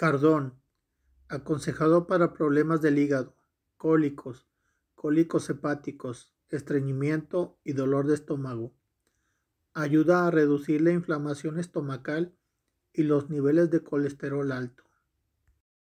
Cardón, aconsejado para problemas del hígado, cólicos, cólicos hepáticos, estreñimiento y dolor de estómago. Ayuda a reducir la inflamación estomacal y los niveles de colesterol alto.